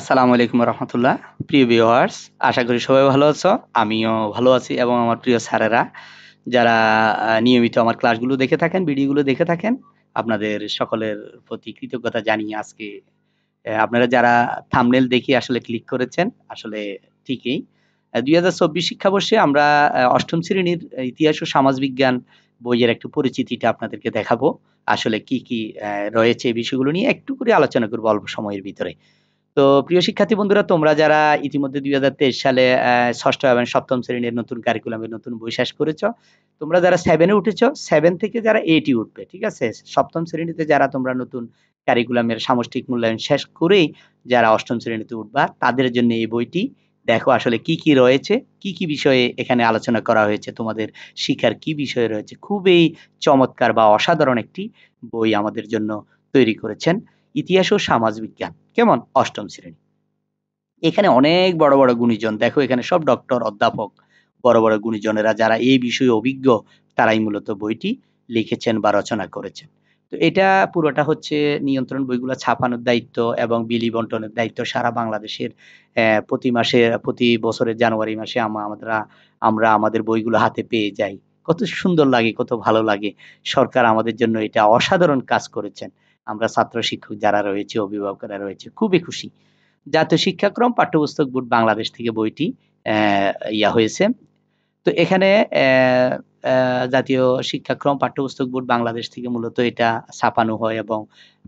আসসালামু আলাইকুম রহমতুল্লাহ প্রিয় ভিওয়ার্স আশা করি সবাই ভালো আছো আমিও ভালো আছি এবং আমার প্রিয় স্যারেরা যারা নিয়মিত আমার ক্লাসগুলো দেখে থাকেন ভিডিওগুলো দেখে থাকেন আপনাদের সকলের প্রতি কৃতজ্ঞতা জানিয়ে আজকে আপনারা যারা থামনেল দেখি আসলে ক্লিক করেছেন আসলে ঠিকই দুই হাজার চব্বিশ শিক্ষাবর্ষে আমরা অষ্টম শ্রেণীর ইতিহাস ও সমাজবিজ্ঞান বইয়ের একটু পরিচিতিটা আপনাদেরকে দেখাবো আসলে কি কি রয়েছে এই বিষয়গুলো নিয়ে একটু করে আলোচনা করবো অল্প সময়ের ভিতরে তো প্রিয় শিক্ষার্থী বন্ধুরা তোমরা যারা ইতিমধ্যে দুই সালে ষষ্ঠ এবং সপ্তম শ্রেণীর নতুন কারিকুলামের নতুন বই শেষ করেছ তোমরা যারা সেভেনে উঠেছো সেভেন থেকে যারা এইটি উঠবে ঠিক আছে সপ্তম শ্রেণীতে যারা তোমরা নতুন কারিকুলামের সামষ্টিক মূল্যায়ন শেষ করেই যারা অষ্টম শ্রেণীতে উঠবা তাদের জন্য এই বইটি দেখো আসলে কি কি রয়েছে কি কি বিষয়ে এখানে আলোচনা করা হয়েছে তোমাদের শিক্ষার কি বিষয় রয়েছে খুবই চমৎকার বা অসাধারণ একটি বই আমাদের জন্য তৈরি করেছেন ইতিহাস ও বিজ্ঞান কেমন অষ্টম শ্রেণী এখানে অনেক বড় বড় গুণীজন দেখো এখানে সব ডক্টর অধ্যাপক বড় বড় গুণীজনেরা যারা এই বিষয়ে অভিজ্ঞ তারাই মূলত বইটি লিখেছেন বা রচনা করেছেন তো এটা পুরোটা হচ্ছে নিয়ন্ত্রণ বইগুলো ছাপানোর দায়িত্ব এবং বিলি বন্টনের দায়িত্ব সারা বাংলাদেশের প্রতি মাসে প্রতি বছরের জানুয়ারি মাসে আমরা আমরা আমাদের বইগুলো হাতে পেয়ে যাই কত সুন্দর লাগে কত ভালো লাগে সরকার আমাদের জন্য এটা অসাধারণ কাজ করেছেন আমরা ছাত্র শিক্ষক যারা রয়েছে অভিভাবকরা রয়েছে খুবই খুশি জাতীয় শিক্ষাক্রম পাঠ্যপুস্তক বোর্ড বাংলাদেশ থেকে বইটি ইয়া হয়েছে তো এখানে জাতীয় শিক্ষাক্রম পাঠ্যপুস্তক বোর্ড বাংলাদেশ থেকে মূলত এটা ছাপানো হয় এবং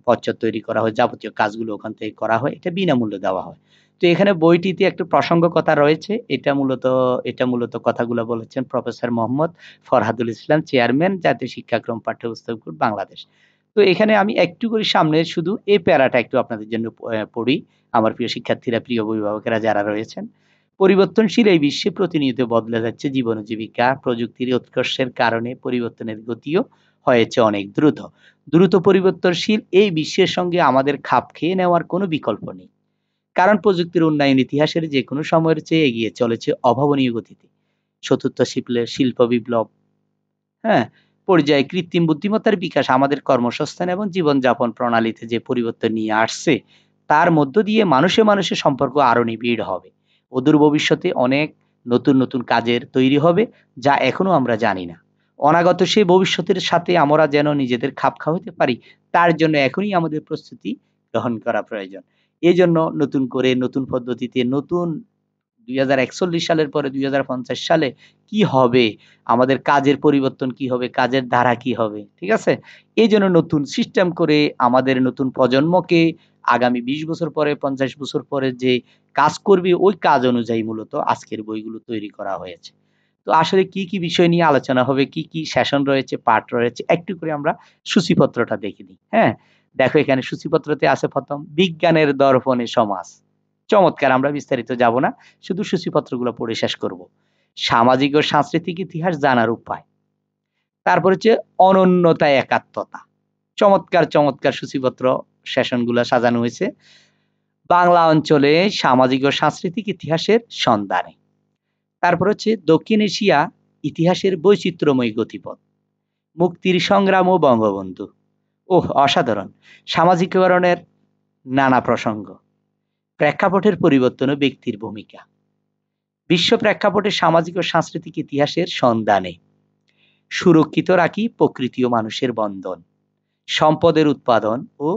পচ্চর তৈরি করা হয় যাবতীয় কাজগুলো ওখান থেকে করা হয় এটা বিনামূল্যে দেওয়া হয় তো এখানে বইটিতে একটু প্রসঙ্গ কথা রয়েছে এটা মূলত এটা মূলত কথাগুলো বলেছেন প্রফেসর মোহাম্মদ ফরহাদুল ইসলাম চেয়ারম্যান জাতীয় শিক্ষাক্রম পাঠ্যপুস্তক বোর্ড বাংলাদেশ তো এখানে আমি একটু করে সামনে শুধু এ প্যারাটা একটু আপনাদের জন্য পড়ি আমার প্রিয় শিক্ষার্থীরা প্রিয় অভিভাবকেরা যারা রয়েছেন পরিবর্তনশীল এই বিশ্বে প্রতিনিয়ত বদলে যাচ্ছে জীবন জীবিকা প্রযুক্তির উৎকর্ষের কারণে পরিবর্তনের গতিও হয়েছে অনেক দ্রুত দ্রুত পরিবর্তনশীল এই বিশ্বের সঙ্গে আমাদের খাপ খেয়ে নেওয়ার কোনো বিকল্প নেই কারণ প্রযুক্তির উন্নয়ন ইতিহাসের যে কোনো সময়ের চেয়ে এগিয়ে চলেছে অভাবনীয় গতিতে চতুর্থ শিল্পে শিল্প বিপ্লব হ্যাঁ পর্যায়ে কৃত্রিম বুদ্ধিমত্তার বিকাশ আমাদের কর্মসংস্থান এবং জীবনযাপন প্রণালীতে যে পরিবর্তন নিয়ে আসছে তার মধ্য দিয়ে মানুষে মানুষে সম্পর্ক আরও নিবিড় হবে অদূর ভবিষ্যতে অনেক নতুন নতুন কাজের তৈরি হবে যা এখনও আমরা জানি না অনাগত সেই ভবিষ্যতের সাথে আমরা যেন নিজেদের খাপ খাওয়াতে পারি তার জন্য এখনই আমাদের প্রস্তুতি গ্রহণ করা প্রয়োজন এজন্য নতুন করে নতুন পদ্ধতিতে নতুন দুই সালের পরে দুই সালে কি হবে আমাদের কাজের পরিবর্তন কি হবে কাজের ধারা কি হবে ঠিক আছে এই জন্য নতুন সিস্টেম করে আমাদের নতুন প্রজন্মকে আগামী ২০ বছর পরে পঞ্চাশ বছর পরে যে কাজ করবে ওই কাজ অনুযায়ী মূলত আজকের বইগুলো তৈরি করা হয়েছে তো আসলে কি কি বিষয় নিয়ে আলোচনা হবে কি কি সেশন রয়েছে পার্ট রয়েছে একটু করে আমরা সূচিপত্রটা দেখে নিই হ্যাঁ দেখো এখানে সূচিপত্রতে আছে প্রথম বিজ্ঞানের দর্পণে সমাজ চমৎকার আমরা বিস্তারিত যাব না শুধু সূচিপত্রগুলো পড়ে শেষ করব সামাজিক ও সাংস্কৃতিক ইতিহাস জানার উপায় তারপর হচ্ছে অনন্যতা একাত্মতা চমৎকার চমৎকার সূচিপত্র সেশনগুলো সাজানো হয়েছে বাংলা অঞ্চলে সামাজিক ও সাংস্কৃতিক ইতিহাসের সন্ধানে তারপর হচ্ছে দক্ষিণ এশিয়া ইতিহাসের বৈচিত্র্যময় গতিপথ মুক্তির সংগ্রাম ও বঙ্গবন্ধু ওহ অসাধারণ সামাজিকীকরণের নানা প্রসঙ্গ প্রেক্ষাপটের পরিবর্তন ও ব্যক্তির ভূমিকা বিশ্ব প্রেক্ষাপটে সামাজিক ও সাংস্কৃতিক ইতিহাসের সন্ধানে সুরক্ষিত রাখি প্রকৃতি ও মানুষের বন্ধন সম্পদের উৎপাদন ও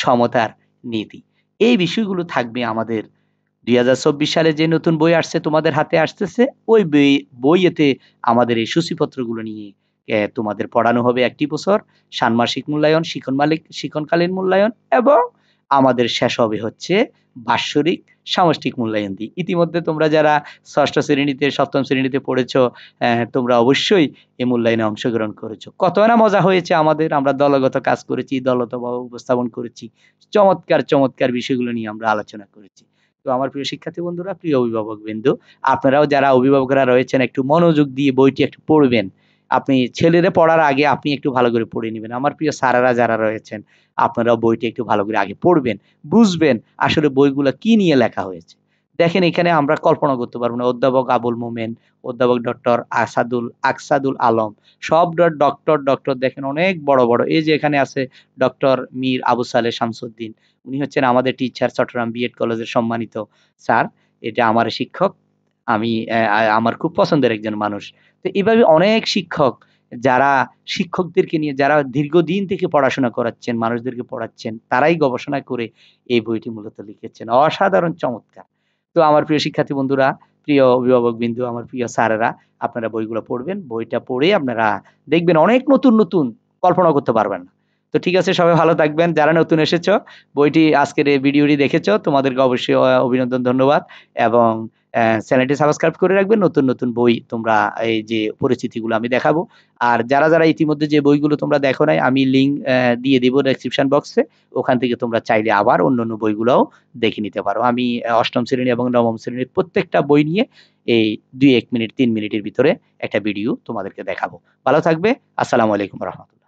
সমতার নীতি এই বিষয়গুলো থাকবে আমাদের দুই হাজার চব্বিশ সালে যে নতুন বই আসছে তোমাদের হাতে আসতেছে ওই বই বইয়েতে আমাদের এই সূচিপত্রগুলো নিয়ে তোমাদের পড়ানো হবে একটি বছর ষান্মাসিক মূল্যায়ন শিখন মালিক শিখনকালীন মূল্যায়ন এবং আমাদের শেষ হবে হচ্ছে বাৎসরিক সামষ্টিক মূল্যায়ন দিয়ে ইতিমধ্যে তোমরা যারা ষষ্ঠ শ্রেণীতে সপ্তম শ্রেণীতে পড়েছ তোমরা অবশ্যই এই মূল্যায়নে অংশগ্রহণ করেছো কত না মজা হয়েছে আমাদের আমরা দলগত কাজ করেছি দলতভাবে উপস্থাপন করেছি চমৎকার চমৎকার বিষয়গুলো নিয়ে আমরা আলোচনা করেছি তো আমার প্রিয় শিক্ষার্থী বন্ধুরা প্রিয় অভিভাবক বিন্দু আপনারাও যারা অভিভাবকরা রয়েছেন একটু মনোযোগ দিয়ে বইটি একটু পড়বেন আপনি ছেলেরে পড়ার আগে আপনি একটু ভালো করে পড়ে নেবেন আমার প্রিয় সারারা যারা রয়েছেন আপনারা বইটি একটু ভালো করে আগে পড়বেন বুঝবেন আসলে বইগুলো কি নিয়ে লেখা হয়েছে দেখেন এখানে আমরা কল্পনা করতে পারবো না অধ্যাপক আবুল মোমেন অধ্যাপক ডক্টর আসাদুল আকসাদুল আলম সব ডক্টর ডক্টর দেখেন অনেক বড় বড় এই যে এখানে আছে ডক্টর মীর আবু সালে শামসুদ্দিন উনি হচ্ছেন আমাদের টিচার চট্টগ্রাম বিএড কলেজের সম্মানিত স্যার এটা আমার শিক্ষক আমি আমার খুব পছন্দের একজন মানুষ তো এভাবে অনেক শিক্ষক যারা শিক্ষকদেরকে নিয়ে যারা দীর্ঘদিন থেকে পড়াশোনা করাচ্ছেন মানুষদেরকে পড়াচ্ছেন তারাই গবেষণা করে এই বইটি মূলত লিখেছেন অসাধারণ চমৎকার তো আমার প্রিয় শিক্ষার্থী বন্ধুরা প্রিয় অভিভাবক বিন্দু আমার প্রিয় স্যারেরা আপনারা বইগুলো পড়বেন বইটা পড়ে আপনারা দেখবেন অনেক নতুন নতুন কল্পনা করতে পারবেন না তো ঠিক আছে সবাই ভালো থাকবেন যারা নতুন এসেছ বইটি আজকের এই ভিডিওটি দেখেছ তোমাদেরকে অবশ্যই অভিনন্দন ধন্যবাদ এবং চ্যানেলটি সাবস্ক্রাইব করে রাখবেন নতুন নতুন বই তোমরা এই যে পরিস্থিতিগুলো আমি দেখাবো আর যারা যারা ইতিমধ্যে যে বইগুলো তোমরা দেখো নাই আমি লিঙ্ক দিয়ে দেবো ডেসক্রিপশন বক্সে ওখান থেকে তোমরা চাইলে আবার অন্য অন্য বইগুলোও দেখে নিতে পারো আমি অষ্টম শ্রেণী এবং নবম শ্রেণীর প্রত্যেকটা বই নিয়ে এই দুই এক মিনিট তিন মিনিটের ভিতরে একটা ভিডিও তোমাদেরকে দেখাবো ভালো থাকবে আসসালামু আলাইকুম রহমতুল